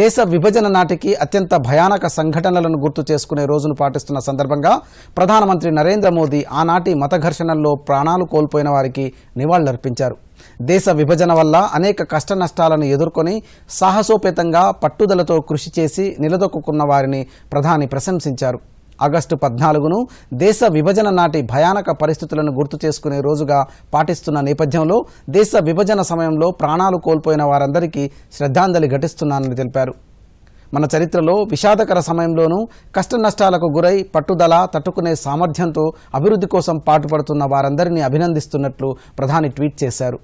దేశ విభజన నాటికి అత్యంత భయానక సంఘటనలను గుర్తు చేసుకునే రోజును పాటిస్తున్న సందర్భంగా ప్రధానమంత్రి నరేంద్ర మోదీ ఆనాటి మత ఘర్షణల్లో ప్రాణాలు కోల్పోయిన వారికి నివాళులర్పించారు దేశ విభజన వల్ల అనేక కష్టనష్టాలను ఎదుర్కొని సాహసోపేతంగా పట్టుదలతో కృషి చేసి నిలదొక్కున్న వారిని ప్రధాని ప్రశంసించారు ఆగస్టు పద్నాలుగును దేశ విభజన నాటి భయానక పరిస్థితులను గుర్తు చేసుకునే రోజుగా పాటిస్తున్న నేపథ్యంలో దేశ విభజన సమయంలో ప్రాణాలు కోల్పోయిన వారందరికీ శ్రద్ధాంజలి ఘటిస్తున్నానని తెలిపారు మన చరిత్రలో విషాదకర సమయంలోనూ కష్టనష్టాలకు గురై పట్టుదల తట్టుకునే సామర్థ్యంతో అభివృద్ధి కోసం పాటుపడుతున్న వారందరినీ అభినందిస్తున్నట్లు ప్రధాని ట్వీట్ చేశారు